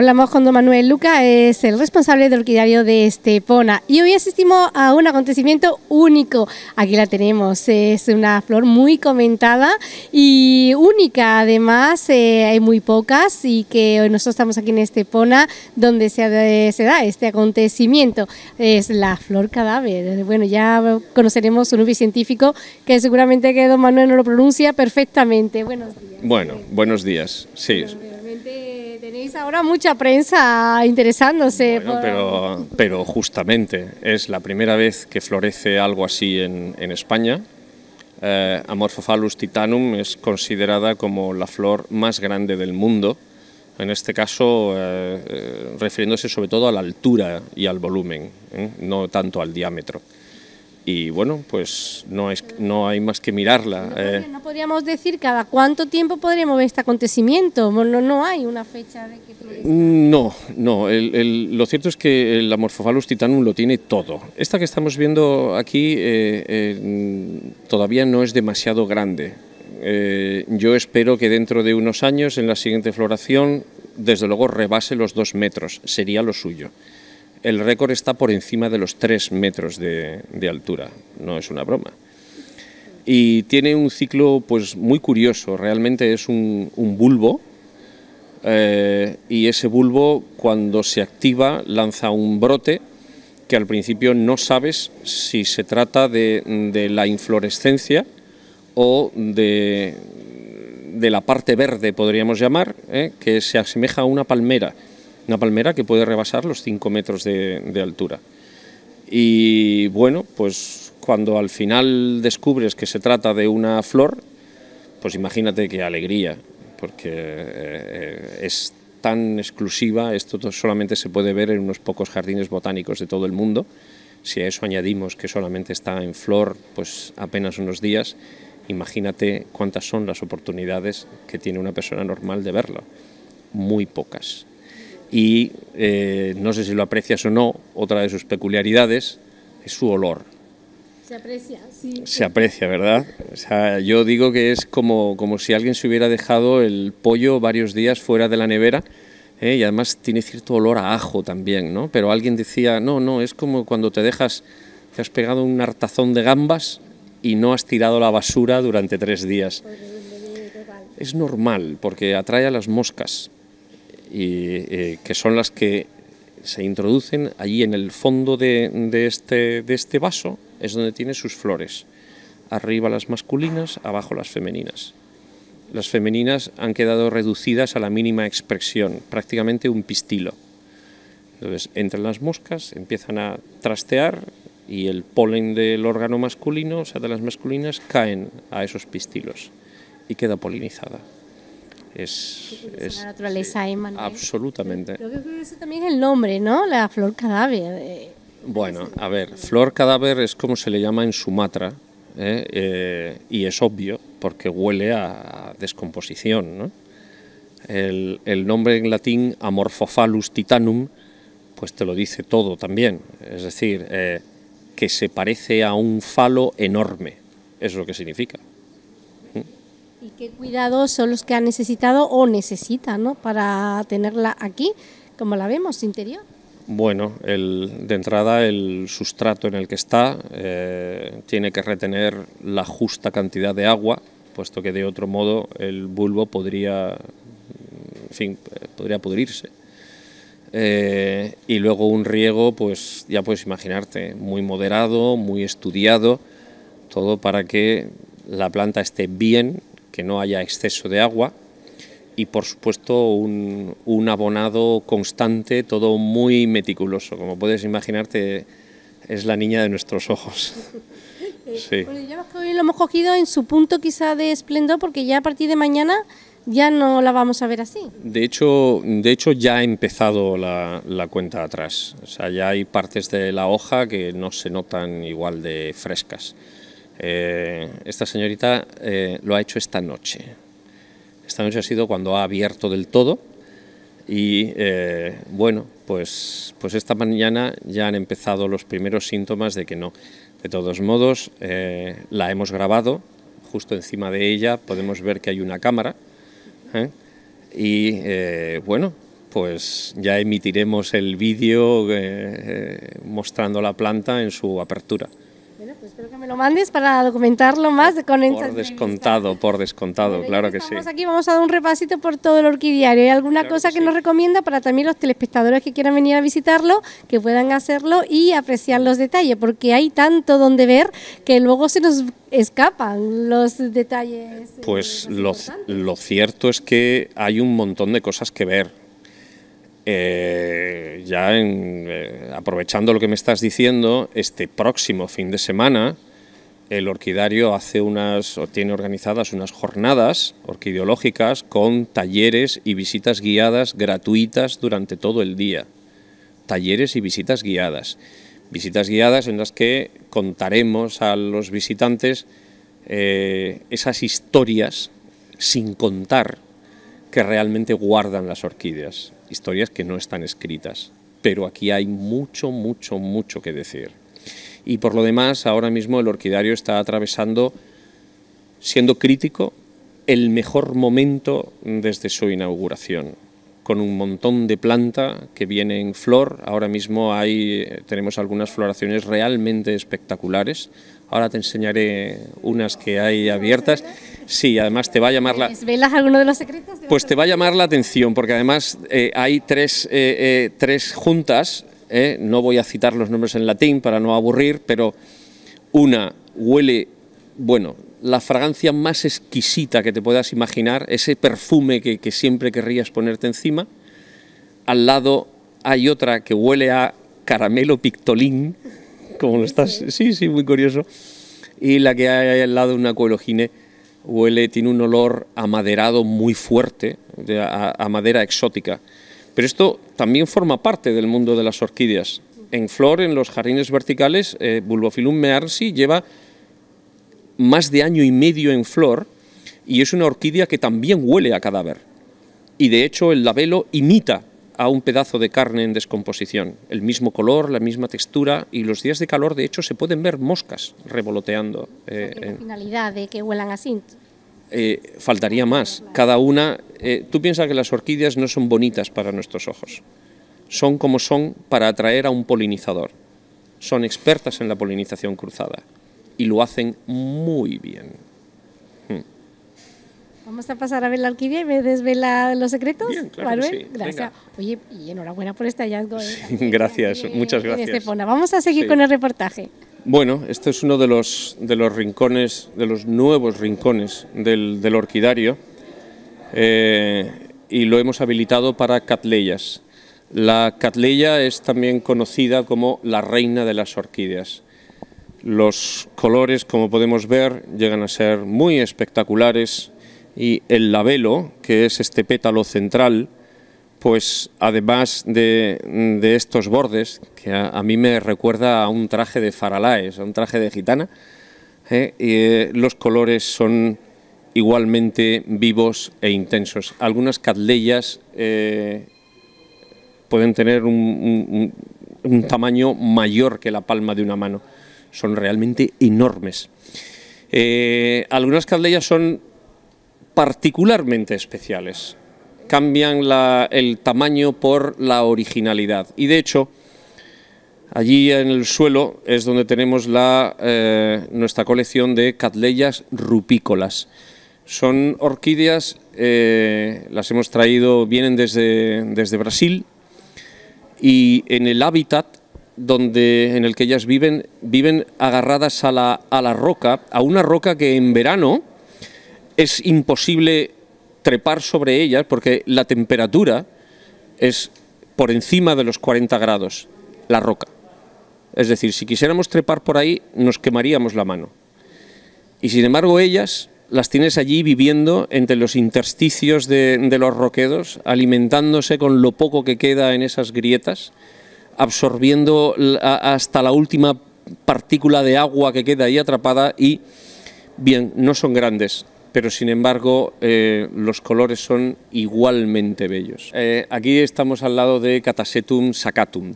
Hablamos con don Manuel Luca, es el responsable del orquidario de Estepona. Y hoy asistimos a un acontecimiento único. Aquí la tenemos, es una flor muy comentada y única. Además, eh, hay muy pocas y que hoy nosotros estamos aquí en Estepona, donde se, se da este acontecimiento. Es la flor cadáver. Bueno, ya conoceremos un científico, que seguramente que don Manuel no lo pronuncia perfectamente. Buenos días. Bueno, buenos días. Sí. Tenéis ahora mucha prensa interesándose. pero, justamente es la primera vez que florece algo así en, España. Eh, Amorphophallus titanum es considerada como la flor más grande del mundo, en este caso eh, eh, refiriéndose sobre todo a la altura y al volumen, no tanto al diámetro y bueno, pues no, es, no hay más que mirarla. No, eh. podríamos decir cada cuánto tiempo podríamos ver este acontecimiento, no, hay una fecha de que... Mm, no, no, lo cierto es que el Amorphophallus titanum lo tiene todo. Esta que estamos viendo aquí eh, eh, todavía no es demasiado grande. yo espero que dentro de unos años, en la siguiente floración, desde luego rebase los dos metros, sería lo suyo el récord está por encima de los 3 metros de, altura, no es una broma. Y tiene un ciclo pues, muy curioso, realmente es un, bulbo, eh, y ese bulbo cuando se activa lanza un brote que al principio no sabes si se trata de, la inflorescencia o de, la parte verde, podríamos llamar, eh, que se asemeja a una palmera una palmera que puede rebasar los 5 metros de, altura. Y bueno, pues cuando al final descubres que se trata de una flor, pues imagínate qué alegría, porque eh, es tan exclusiva, esto solamente se puede ver en unos pocos jardines botánicos de todo el mundo. Si a eso añadimos que solamente está en flor, pues apenas unos días, imagínate cuántas son las oportunidades que tiene una persona normal de verlo. Muy pocas y no sé si lo aprecias o no, otra de sus peculiaridades es su olor. Se aprecia, sí. Se aprecia, ¿verdad? O sea, yo digo que es como, como si alguien se hubiera dejado el pollo varios días fuera de la nevera y además tiene cierto olor a ajo también, ¿no? Pero alguien decía, no, no, es como cuando te dejas, te has pegado un hartazón de gambas y no has tirado la basura durante tres días. Es normal porque atrae a las moscas y, eh, que son las que se introducen allí en el fondo de, este, de este vaso, es donde tiene sus flores. Arriba las masculinas, abajo las femeninas. Las femeninas han quedado reducidas a la mínima expresión, prácticamente un pistilo. Entonces entran las moscas, empiezan a trastear y el polen del órgano masculino, o sea, de las masculinas, caen a esos pistilos y queda polinizada es, naturaleza, Absolutamente. que también es el nombre, ¿no? La flor cadáver. Eh, bueno, a ver, flor cadáver es como se le llama en Sumatra ¿eh? Eh, y es obvio porque huele a, descomposición, ¿no? El, el, nombre en latín Amorphophallus titanum, pues te lo dice todo también. Es decir, que se parece a un falo enorme, es lo que significa. ¿Y qué cuidados son los que ha necesitado o necesita ¿no? para tenerla aquí, como la vemos, interior? Bueno, el, de entrada el sustrato en el que está eh, tiene que retener la justa cantidad de agua, puesto que de otro modo el bulbo podría, en fin, podría pudrirse. Eh, y luego un riego, pues ya puedes imaginarte, muy moderado, muy estudiado, todo para que la planta esté bien que no haya exceso de agua y por supuesto un, abonado constante, todo muy meticuloso. Como puedes imaginarte, es la niña de nuestros ojos. Sí. ya hoy lo hemos cogido en su punto quizá de esplendor porque ya a partir de mañana ya no la vamos a ver así. De hecho, de hecho ya ha empezado la, la, cuenta atrás. O sea, ya hay partes de la hoja que no se notan igual de frescas. Eh, esta señorita eh, lo ha hecho esta noche. Esta noche ha sido cuando ha abierto del todo y eh, bueno, pues, pues esta mañana ya han empezado los primeros síntomas de que no. De todos modos, la hemos grabado, justo encima de ella podemos ver que hay una cámara y bueno, pues ya emitiremos el vídeo mostrando la planta en su apertura espero que me lo mandes para documentarlo más con Por descontado, por descontado, claro que estamos sí. aquí, vamos a dar un repasito por todo el orquidiario. ¿Hay alguna cosa que, nos recomienda para también los telespectadores que quieran venir a visitarlo, que puedan hacerlo y apreciar los detalles? Porque hay tanto donde ver que luego se nos escapan los detalles. Eh, pues lo cierto es que hay un montón de cosas que ver eh, ya eh, aprovechando lo que me estás diciendo, este próximo fin de semana el orquidario hace unas tiene organizadas unas jornadas orquideológicas con talleres y visitas guiadas gratuitas durante todo el día. Talleres y visitas guiadas. Visitas guiadas en las que contaremos a los visitantes eh, esas historias sin contar que realmente guardan las orquídeas, historias que no están escritas, pero aquí hay mucho, mucho, mucho que decir. Y por lo demás, ahora mismo el orquidario está atravesando, siendo crítico, el mejor momento desde su inauguración, con un montón de planta que viene en flor. Ahora mismo hay, tenemos algunas floraciones realmente espectaculares. Ahora te enseñaré unas que hay abiertas. Sí, además te va a llamar la... alguno de los secretos? Pues te va a llamar la atención, porque además eh, hay tres, eh, eh, juntas, no voy a citar los nombres en latín para no aburrir, pero una huele, bueno, la fragancia más exquisita que te puedas imaginar, ese perfume que, siempre querrías ponerte encima. Al lado hay otra que huele a caramelo pictolín, como lo estás, sí, sí, muy curioso. Y la que hay al lado una cuelogine Huele, tiene un olor amaderado muy fuerte, a, madera exótica. Pero esto también forma parte del mundo de las orquídeas. En flor, en los jardines verticales, eh, Bulbophyllum mearsi lleva más de año y medio en flor y es una orquídea que también huele a cadáver. Y de hecho el labelo imita a un pedazo de carne en descomposición. El mismo color, la misma textura y los días de calor, de hecho, se pueden ver moscas revoloteando. Eh, finalidad de que huelan así. Eh, faltaría más. Cada una, eh, tú piensas que las orquídeas no son bonitas para nuestros ojos, son como son para atraer a un polinizador. Son expertas en la polinización cruzada y lo hacen muy bien. Vamos a pasar a ver la orquídea y me desvela los secretos. Bien, claro gracias. Oye, y enhorabuena por este hallazgo. ¿eh? gracias, eh, muchas gracias. Vamos a seguir con el reportaje. Bueno, este es uno de los, de los rincones, de los nuevos rincones del, del orquidario eh, y lo hemos habilitado para catleyas. La catleya es también conocida como la reina de las orquídeas. Los colores, como podemos ver, llegan a ser muy espectaculares, y el labelo, que es este pétalo central, pues además de, estos bordes, que a, mí me recuerda a un traje de faralaes, a un traje de gitana, ¿eh? Eh, los colores son igualmente vivos e intensos. Algunas catleyas eh, pueden tener un, tamaño mayor que la palma de una mano, son realmente enormes. algunas catleyas son particularmente especiales. Cambian el tamaño por la originalidad. Y de hecho, allí en el suelo es donde tenemos la, eh, nuestra colección de catleyas rupícolas. Son orquídeas, eh, las hemos traído, vienen desde, desde Brasil y en el hábitat donde, en el que ellas viven, viven agarradas a la, a la roca, a una roca que en verano es imposible trepar sobre ellas porque la temperatura es por encima de los 40 grados, la roca. Es decir, si quisiéramos trepar por ahí, nos quemaríamos la mano. Y sin embargo, ellas las tienes allí viviendo entre los intersticios de, los roquedos, alimentándose con lo poco que queda en esas grietas, absorbiendo hasta la última partícula de agua que queda ahí atrapada y, bien, no son grandes, pero sin embargo eh, los colores son igualmente bellos. Eh, aquí estamos al lado de Catasetum sacatum,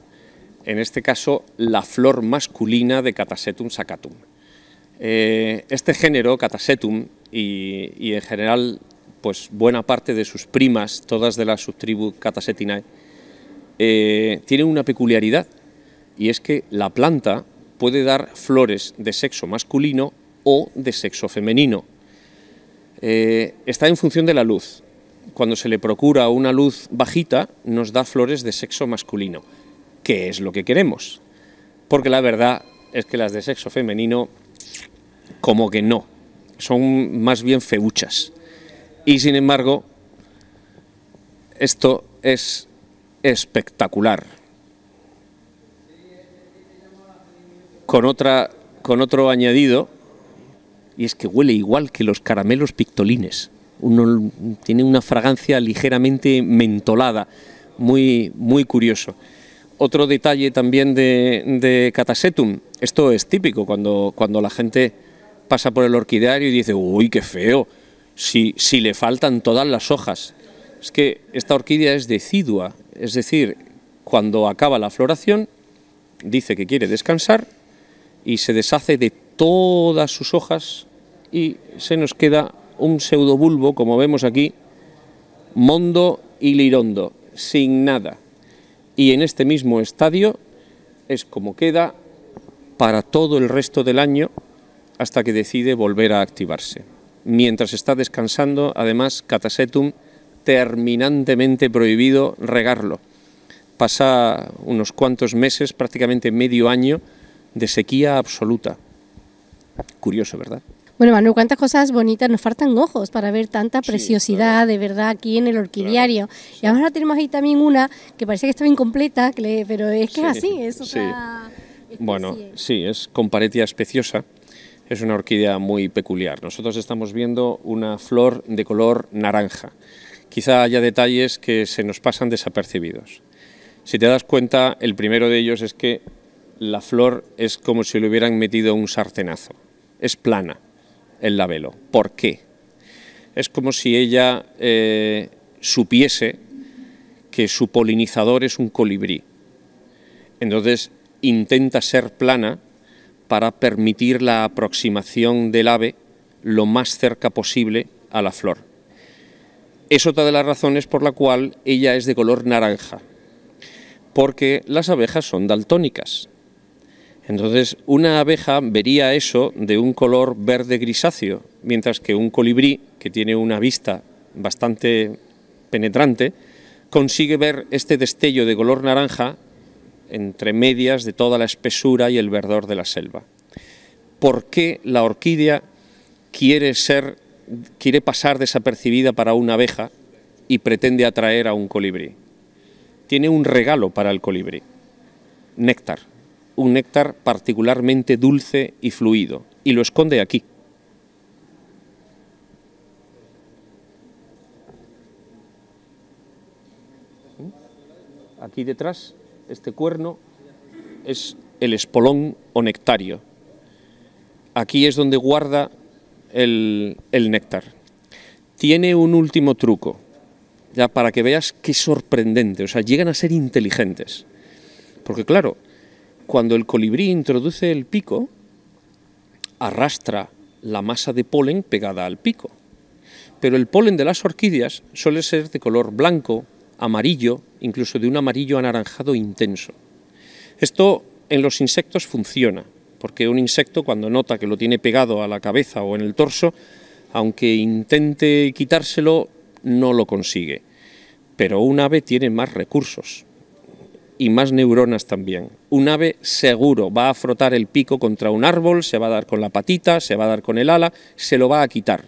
en este caso la flor masculina de Catasetum sacatum. Eh, este género, Catasetum, y, en general pues buena parte de sus primas, todas de la subtribu Catasetinae, tienen una peculiaridad y es que la planta puede dar flores de sexo masculino o de sexo femenino eh, está en función de la luz. Cuando se le procura una luz bajita, nos da flores de sexo masculino, que es lo que queremos. Porque la verdad es que las de sexo femenino, como que no, son más bien feuchas. Y sin embargo, esto es espectacular. Con, otra, con otro añadido, y es que huele igual que los caramelos pictolines. Uno tiene una fragancia ligeramente mentolada, muy, muy curioso. Otro detalle también de, Catasetum, esto es típico cuando, cuando la gente pasa por el orquidario y dice, uy, qué feo, si, si le faltan todas las hojas. Es que esta orquídea es decidua, es decir, cuando acaba la floración, dice que quiere descansar y se deshace de todas sus hojas y se nos queda un pseudobulbo, como vemos aquí, mondo y lirondo, sin nada. Y en este mismo estadio es como queda para todo el resto del año hasta que decide volver a activarse. Mientras está descansando, además, Catasetum, terminantemente prohibido regarlo. Pasa unos cuantos meses, prácticamente medio año, de sequía absoluta. Curioso, ¿verdad? Bueno, Manuel, cuántas cosas bonitas, nos faltan ojos para ver tanta preciosidad de verdad aquí en el orquidiario. Y además tenemos ahí también una que parece que estaba incompleta, pero es que es así, es otra Bueno, sí, es con comparetia especiosa, es una orquídea muy peculiar. Nosotros estamos viendo una flor de color naranja. Quizá haya detalles que se nos pasan desapercibidos. Si te das cuenta, el primero de ellos es que la flor es como si le hubieran metido un sartenazo es plana el labelo. ¿Por qué? Es como si ella eh, supiese que su polinizador es un colibrí. Entonces intenta ser plana para permitir la aproximación del ave lo más cerca posible a la flor. Es otra de las razones por la cual ella es de color naranja, porque las abejas son daltónicas. Entonces, una abeja vería eso de un color verde grisáceo, mientras que un colibrí, que tiene una vista bastante penetrante, consigue ver este destello de color naranja entre medias de toda la espesura y el verdor de la selva. ¿Por qué la orquídea quiere ser quiere pasar desapercibida para una abeja y pretende atraer a un colibrí? Tiene un regalo para el colibrí, néctar un néctar particularmente dulce y fluido, y lo esconde aquí. Aquí detrás, este cuerno es el espolón o nectario. Aquí es donde guarda el, el néctar. Tiene un último truco, ya para que veas qué sorprendente, o sea, llegan a ser inteligentes. Porque claro, cuando el colibrí introduce el pico, arrastra la masa de polen pegada al pico. Pero el polen de las orquídeas suele ser de color blanco, amarillo, incluso de un amarillo anaranjado intenso. Esto en los insectos funciona, porque un insecto cuando nota que lo tiene pegado a la cabeza o en el torso, aunque intente quitárselo, no lo consigue. Pero un ave tiene más recursos y más neuronas también. Un ave seguro va a frotar el pico contra un árbol, se va a dar con la patita, se va a dar con el ala, se lo va a quitar.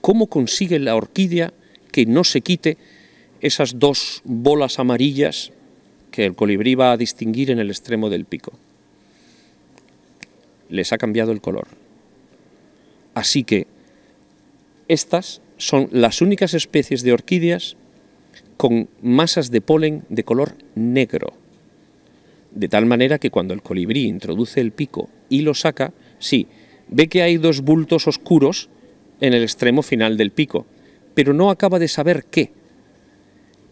¿Cómo consigue la orquídea que no se quite esas dos bolas amarillas que el colibrí va a distinguir en el extremo del pico? Les ha cambiado el color. Así que estas son las únicas especies de orquídeas con masas de polen de color negro, de tal manera que cuando el colibrí introduce el pico y lo saca, sí, ve que hay dos bultos oscuros en el extremo final del pico, pero no acaba de saber qué.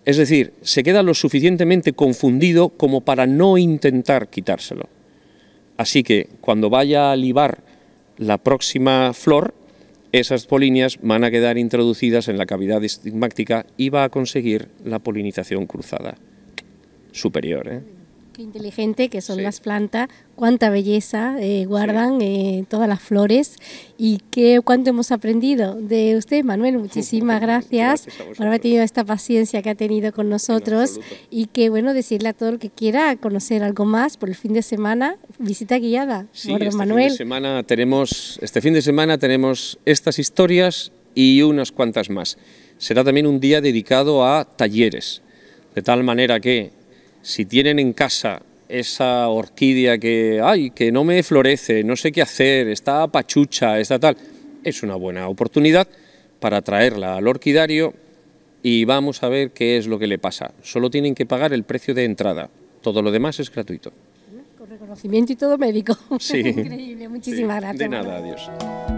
Es decir, se queda lo suficientemente confundido como para no intentar quitárselo. Así que cuando vaya a libar la próxima flor, esas polinias van a quedar introducidas en la cavidad estigmática y va a conseguir la polinización cruzada superior. ¿eh? Qué inteligente que son las plantas, cuánta belleza eh, guardan eh, todas las flores y qué, cuánto hemos aprendido de usted, Manuel. Muchísimas gracias, por haber tenido esta paciencia que ha tenido con nosotros y que, bueno, decirle a todo el que quiera conocer algo más por el fin de semana, visita guiada. Sí, este Manuel. semana tenemos, este fin de semana tenemos estas historias y unas cuantas más. Será también un día dedicado a talleres, de tal manera que si tienen en casa esa orquídea que, ay, que no me florece, no sé qué hacer, está pachucha, está tal, es una buena oportunidad para traerla al orquidario y vamos a ver qué es lo que le pasa. Solo tienen que pagar el precio de entrada, todo lo demás es gratuito. Con reconocimiento y todo médico. Sí. Increíble, muchísimas gracias. De nada, adiós.